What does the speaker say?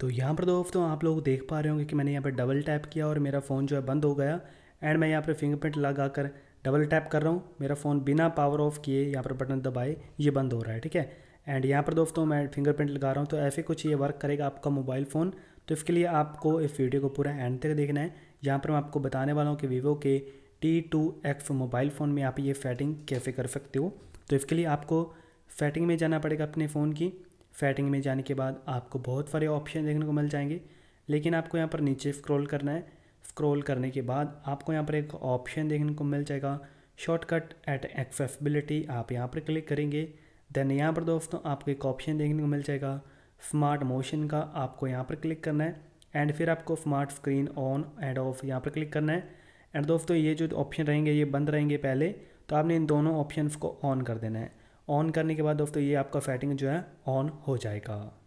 तो यहाँ पर दोस्तों तो आप लोग देख पा रहे होंगे कि मैंने यहाँ पर डबल टैप किया और मेरा फ़ोन जो है बंद हो गया एंड मैं यहाँ पर फिंगरप्रिंट लगा कर डबल टैप कर रहा हूँ मेरा फ़ोन बिना पावर ऑफ किए यहाँ पर बटन दबाए ये बंद हो रहा है ठीक है एंड यहाँ पर दोस्तों मैं फिंगरप्रिंट लगा रहा हूँ तो ऐसे कुछ ये वर्क करेगा आपका मोबाइल फ़ोन तो इसके लिए आपको इस वीडियो को पूरा एंड तक देखना है यहाँ पर मैं आपको बताने वाला हूँ कि वीवो के T two X mobile phone में आप ये सेटिंग कैसे कर सकते हो तो इसके लिए आपको सेटिंग में जाना पड़ेगा अपने फ़ोन की सेटिंग में जाने के बाद आपको बहुत सारे ऑप्शन देखने को मिल जाएंगे लेकिन आपको यहाँ पर नीचे स्क्रॉल करना है स्क्रॉल करने के बाद आपको यहाँ पर एक ऑप्शन देखने को मिल जाएगा शॉर्टकट एट एक्सेसबिलिटी आप यहाँ पर क्लिक करेंगे देन यहाँ पर दोस्तों आपको एक ऑप्शन देखने को मिल जाएगा स्मार्ट मोशन का आपको यहाँ पर क्लिक करना है एंड फिर आपको smart screen on and off यहाँ पर क्लिक करना है एंड दोस्तों ये जो ऑप्शन रहेंगे ये बंद रहेंगे पहले तो आपने इन दोनों ऑप्शन को ऑन कर देना है ऑन करने के बाद दोस्तों ये आपका फैटिंग जो है ऑन हो जाएगा